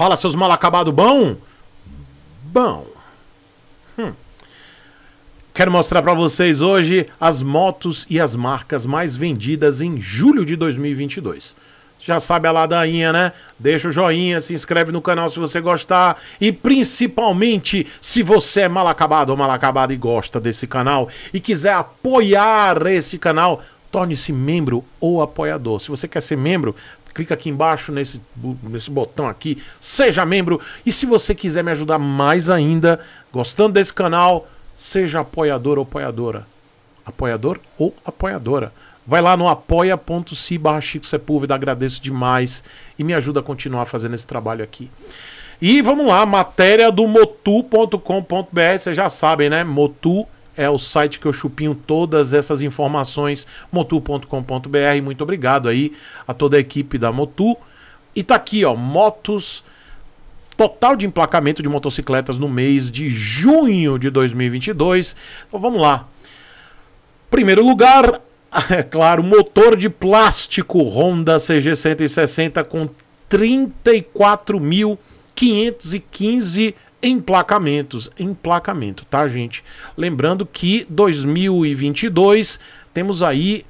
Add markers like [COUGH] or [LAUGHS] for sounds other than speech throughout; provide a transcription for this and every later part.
Fala, seus mal acabado bom? Bom. Hum. Quero mostrar para vocês hoje as motos e as marcas mais vendidas em julho de 2022. Já sabe a ladainha, né? Deixa o joinha, se inscreve no canal se você gostar e principalmente se você é mal acabado ou mal acabado e gosta desse canal e quiser apoiar esse canal, torne-se membro ou apoiador. Se você quer ser membro, clica aqui embaixo nesse, nesse botão aqui, seja membro. E se você quiser me ajudar mais ainda, gostando desse canal, seja apoiador ou apoiadora. Apoiador ou apoiadora. Vai lá no apoia.se barra Chico Sepúlveda, agradeço demais e me ajuda a continuar fazendo esse trabalho aqui. E vamos lá, matéria do motu.com.br, vocês já sabem, né? Motu.com.br é o site que eu chupinho todas essas informações, motu.com.br. Muito obrigado aí a toda a equipe da Motu. E tá aqui, ó, motos total de emplacamento de motocicletas no mês de junho de 2022. Então vamos lá. Primeiro lugar, [LAUGHS] é claro, motor de plástico Honda CG160 com 34.515 emplacamentos, emplacamento, tá, gente? Lembrando que 2022 temos aí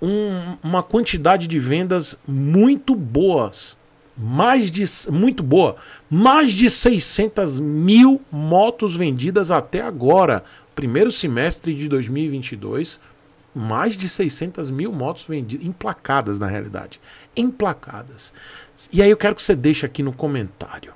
um, uma quantidade de vendas muito boas, mais de muito boa, mais de 600 mil motos vendidas até agora, primeiro semestre de 2022, mais de 600 mil motos vendidas, emplacadas na realidade, emplacadas. E aí eu quero que você deixe aqui no comentário.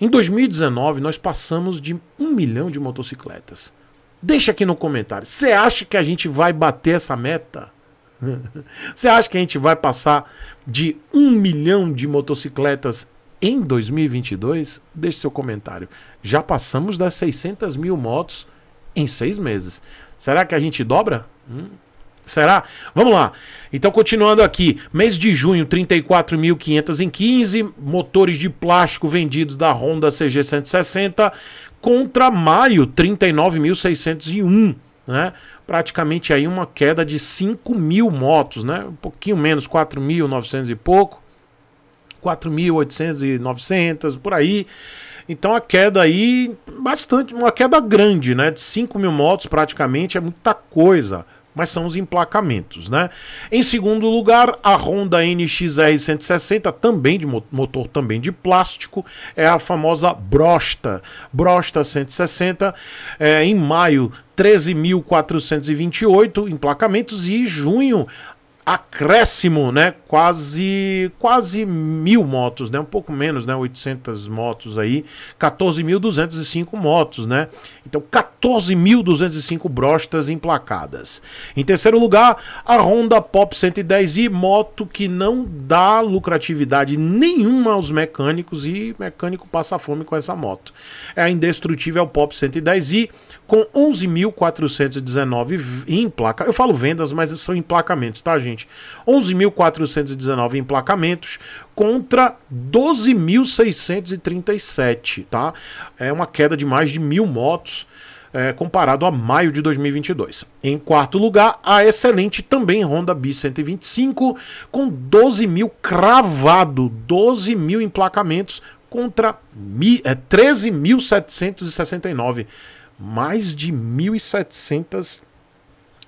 Em 2019, nós passamos de um milhão de motocicletas. Deixa aqui no comentário. Você acha que a gente vai bater essa meta? [LAUGHS] Você acha que a gente vai passar de um milhão de motocicletas em 2022? Deixe seu comentário. Já passamos das 600 mil motos em seis meses. Será que a gente dobra? Hum, Será? Vamos lá. Então, continuando aqui. Mês de junho, 34.515 motores de plástico vendidos da Honda CG160 contra maio, 39.601, né? Praticamente aí uma queda de 5 mil motos, né? Um pouquinho menos, 4.900 e pouco. 4.800 e 900, por aí. Então a queda aí, bastante, uma queda grande, né? De 5 mil motos praticamente é muita coisa mas são os emplacamentos, né? Em segundo lugar, a Honda NXR 160, também de motor também de plástico, é a famosa Brosta. Brosta 160, é, em maio 13.428 emplacamentos e junho acréscimo, né? Quase quase mil motos, né? Um pouco menos, né? 800 motos aí, 14.205 motos, né? Então 14 14.205 brostas emplacadas. Em terceiro lugar, a Honda Pop 110i, moto que não dá lucratividade nenhuma aos mecânicos e mecânico passa fome com essa moto. É a indestrutível Pop 110i com 11.419 emplacamentos. Eu falo vendas, mas são emplacamentos, tá, gente? 11.419 emplacamentos contra 12.637, tá? É uma queda de mais de mil motos é, comparado a maio de 2022. Em quarto lugar, a excelente também Honda B125, com 12 mil cravado, 12 mil emplacamentos contra é, 13.769. Mais de 1.700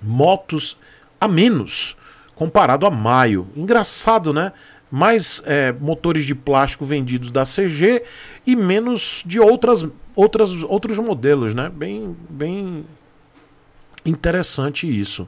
motos a menos comparado a maio. Engraçado, né? mais é, motores de plástico vendidos da CG e menos de outras, outras outros modelos, né? Bem, bem interessante isso.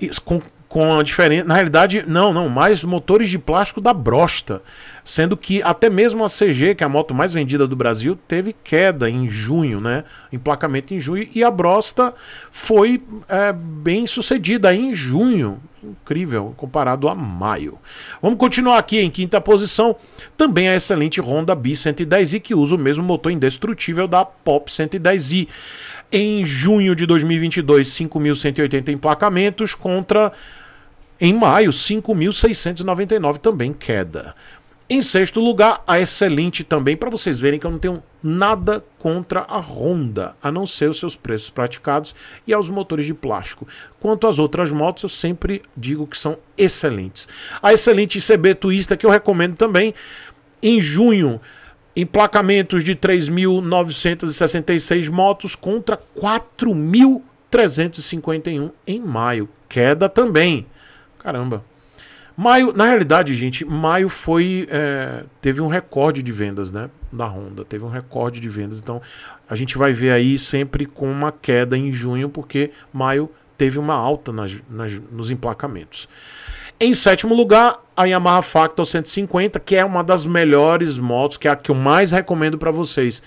Uh, com, com a diferença. Na realidade, não, não, mais motores de plástico da Brosta. Sendo que até mesmo a CG, que é a moto mais vendida do Brasil, teve queda em junho, né? Emplacamento em junho. E a Brosta foi é, bem sucedida em junho incrível comparado a maio. Vamos continuar aqui em quinta posição, também a excelente Honda B110i que usa o mesmo motor indestrutível da Pop 110i. Em junho de 2022, 5.180 emplacamentos contra em maio, 5.699 também queda. Em sexto lugar, a excelente também, para vocês verem que eu não tenho nada contra a Honda, a não ser os seus preços praticados e aos motores de plástico. Quanto às outras motos, eu sempre digo que são excelentes. A excelente CB Twista que eu recomendo também em junho, emplacamentos de 3.966 motos contra 4.351 em maio. Queda também. Caramba. Maio, na realidade, gente, maio foi. É, teve um recorde de vendas, né? Da Honda. Teve um recorde de vendas. Então, a gente vai ver aí sempre com uma queda em junho, porque maio teve uma alta nas, nas, nos emplacamentos. Em sétimo lugar, a Yamaha Factor 150, que é uma das melhores motos, que é a que eu mais recomendo para vocês.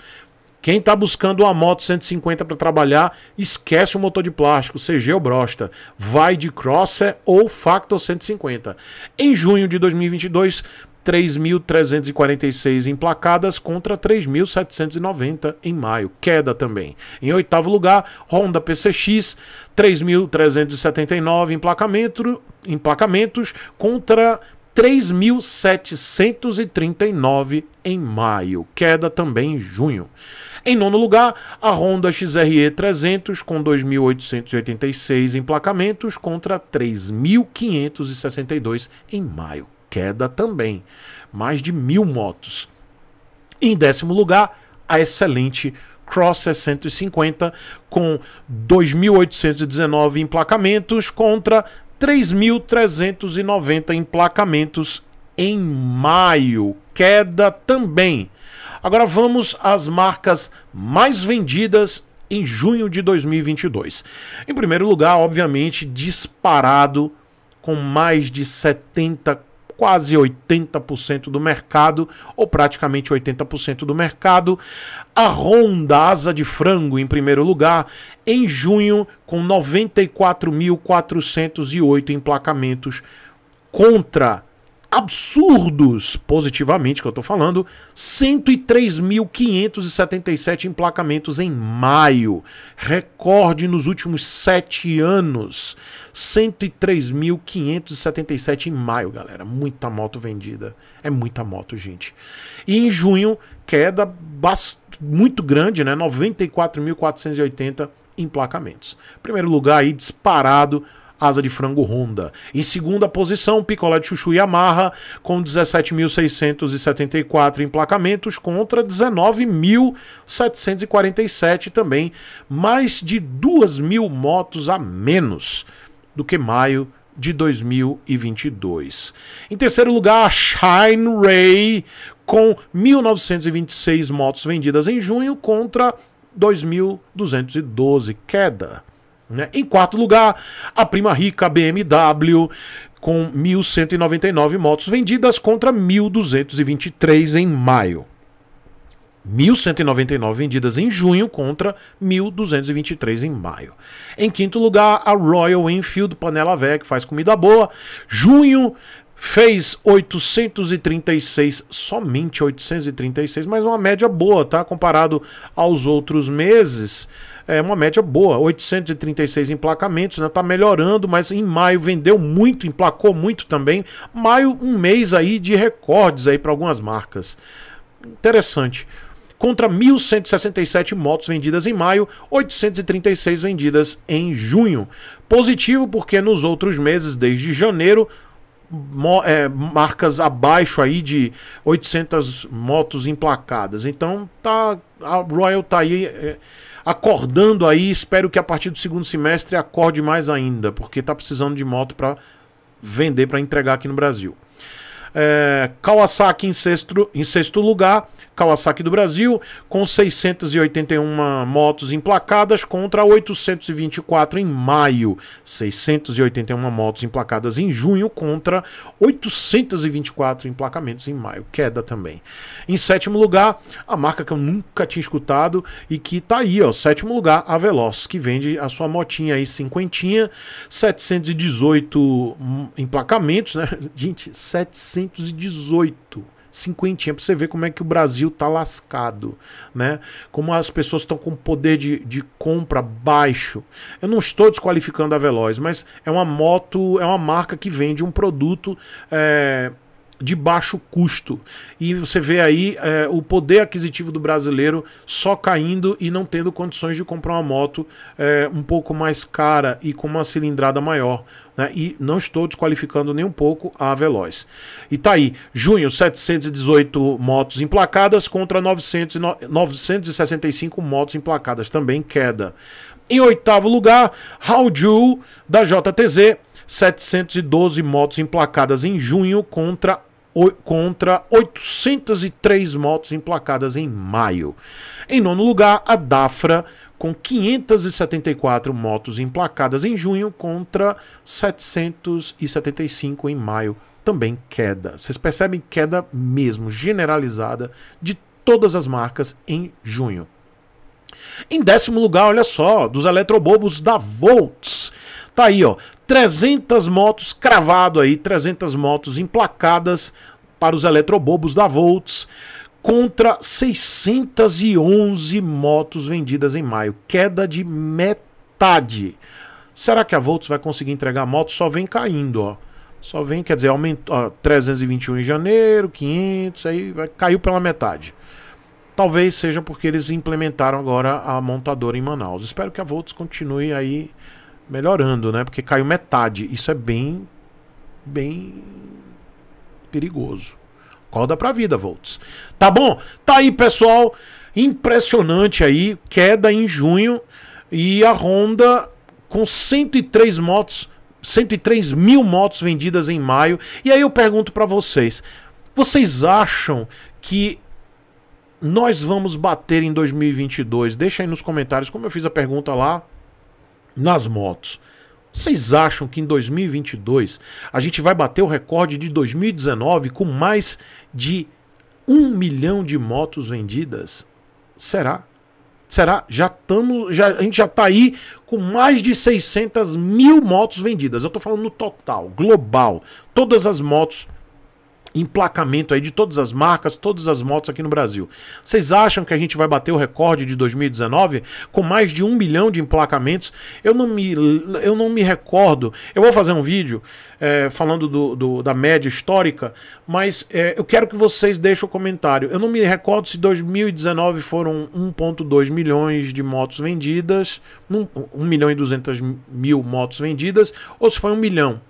Quem está buscando uma moto 150 para trabalhar, esquece o motor de plástico, CG ou brosta. Vai de Crosser ou Factor 150. Em junho de 2022, 3.346 emplacadas contra 3.790 em maio. Queda também. Em oitavo lugar, Honda PCX, 3.379 emplacamento, emplacamentos contra 3.739 em maio. Queda também em junho. Em nono lugar, a Honda XRE 300 com 2.886 emplacamentos contra 3.562 em maio. Queda também, mais de mil motos. Em décimo lugar, a excelente Cross 650 com 2.819 emplacamentos contra 3.390 emplacamentos em maio, queda também. Agora vamos às marcas mais vendidas em junho de 2022. Em primeiro lugar, obviamente, disparado com mais de 70 quase 80% do mercado, ou praticamente 80% do mercado. A Honda Asa de Frango em primeiro lugar, em junho, com 94.408 emplacamentos contra absurdos, positivamente que eu estou falando, 103.577 emplacamentos em maio, recorde nos últimos sete anos, 103.577 em maio, galera, muita moto vendida, é muita moto, gente. E em junho, queda bastante, muito grande, né, 94.480 emplacamentos. Primeiro lugar aí disparado asa de frango Honda. Em segunda posição, picolé de chuchu Yamaha, com 17.674 emplacamentos contra 19.747 também, mais de 2 mil motos a menos do que maio de 2022. Em terceiro lugar, Shine Ray, com 1.926 motos vendidas em junho contra 2.212, queda né? Em quarto lugar, a prima rica BMW com 1.199 motos vendidas contra 1.223 em maio. 1.199 vendidas em junho contra 1.223 em maio. Em quinto lugar, a Royal Enfield Panela Velha, que faz comida boa. Junho fez 836, somente 836, mas uma média boa, tá? Comparado aos outros meses é uma média boa, 836 emplacamentos, né? Tá melhorando, mas em maio vendeu muito, emplacou muito também. Maio, um mês aí de recordes aí para algumas marcas. Interessante. Contra 1.167 motos vendidas em maio, 836 vendidas em junho. Positivo porque nos outros meses, desde janeiro, é, marcas abaixo aí de 800 motos emplacadas. Então tá a Royal tá aí é, acordando aí. Espero que a partir do segundo semestre acorde mais ainda, porque está precisando de moto para vender, para entregar aqui no Brasil. É, Kawasaki em sexto, em sexto lugar, Kawasaki do Brasil, com 681 motos emplacadas contra 824 em maio. 681 motos emplacadas em junho contra 824 emplacamentos em maio. Queda também. Em sétimo lugar, a marca que eu nunca tinha escutado e que tá aí, ó. Sétimo lugar, a Veloz, que vende a sua motinha aí, cinquentinha, 718 hum, emplacamentos, né? [LAUGHS] Gente, 700 1918 cinquentinha, para você ver como é que o Brasil tá lascado, né? Como as pessoas estão com poder de, de compra baixo. Eu não estou desqualificando a Veloz, mas é uma moto, é uma marca que vende um produto é, de baixo custo. E você vê aí é, o poder aquisitivo do brasileiro só caindo e não tendo condições de comprar uma moto é, um pouco mais cara e com uma cilindrada maior. Né? E não estou desqualificando nem um pouco a Veloz. E tá aí, junho, 718 motos emplacadas contra 900, 965 motos emplacadas, também queda. Em oitavo lugar, Hauju da JTZ, 712 motos emplacadas em junho contra contra 803 motos emplacadas em maio. Em nono lugar, a Dafra com 574 motos emplacadas em junho contra 775 em maio, também queda. Vocês percebem queda mesmo generalizada de todas as marcas em junho. Em décimo lugar, olha só, dos eletrobobos da Volts Tá aí, ó, 300 motos cravado aí, 300 motos emplacadas para os eletrobobos da Volts contra 611 motos vendidas em maio, queda de metade. Será que a Volts vai conseguir entregar motos? Só vem caindo, ó. Só vem, quer dizer, aumentou, 321 em janeiro, 500, aí vai, caiu pela metade. Talvez seja porque eles implementaram agora a montadora em Manaus. Espero que a Volts continue aí melhorando, né? Porque caiu metade. Isso é bem, bem perigoso. Acorda pra vida, Volts. Tá bom? Tá aí, pessoal. Impressionante aí. Queda em junho. E a Honda com 103 motos, 103 mil motos vendidas em maio. E aí eu pergunto para vocês: vocês acham que nós vamos bater em 2022? Deixa aí nos comentários, como eu fiz a pergunta lá nas motos. Vocês acham que em 2022 a gente vai bater o recorde de 2019 com mais de um milhão de motos vendidas? Será? Será? Já estamos, já, a gente já está aí com mais de 600 mil motos vendidas. Eu estou falando no total, global, todas as motos emplacamento aí de todas as marcas, todas as motos aqui no Brasil. Vocês acham que a gente vai bater o recorde de 2019 com mais de um bilhão de emplacamentos? Eu não me, eu não me recordo. Eu vou fazer um vídeo é, falando do, do, da média histórica, mas é, eu quero que vocês deixem o comentário. Eu não me recordo se 2019 foram 1,2 milhões de motos vendidas, 1, 1 milhão e 200 mil motos vendidas, ou se foi 1 milhão.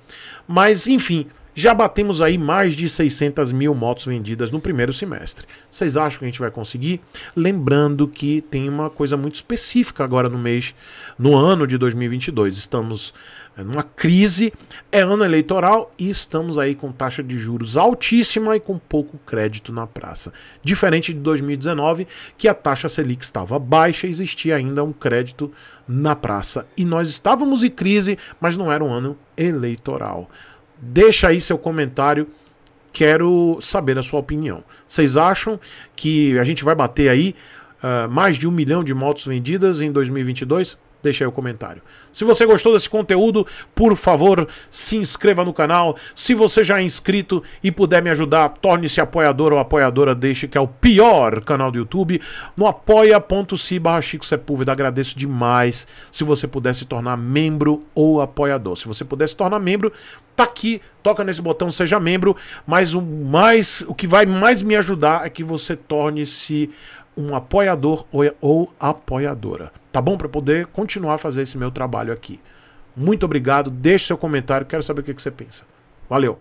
Mas, enfim, já batemos aí mais de 600 mil motos vendidas no primeiro semestre. Vocês acham que a gente vai conseguir? Lembrando que tem uma coisa muito específica agora no mês, no ano de 2022. Estamos eh, numa crise, é ano eleitoral e estamos aí com taxa de juros altíssima e com pouco crédito na praça. Diferente de 2019, que a taxa Selic estava baixa, existia ainda um crédito na praça. E nós estávamos em crise, mas não era um ano eleitoral. Deixa aí seu comentário. Quero saber a sua opinião. Vocês acham que a gente vai bater aí uh, mais de um milhão de motos vendidas em 2022? deixa aí o comentário. Se você gostou desse conteúdo, por favor, se inscreva no canal. Se você já é inscrito e puder me ajudar, torne-se apoiador ou apoiadora deste que é o pior canal do YouTube, no apoia.se barra Chico Sepúlveda. Agradeço demais se você puder se tornar membro ou apoiador. Se você puder se tornar membro, tá aqui, toca nesse botão seja membro, mas o mais o que vai mais me ajudar é que você torne-se um apoiador ou, ou apoiadora tá bom? Para poder continuar a fazer esse meu trabalho aqui. Muito obrigado, deixe seu comentário, quero saber o que, que você pensa. Valeu!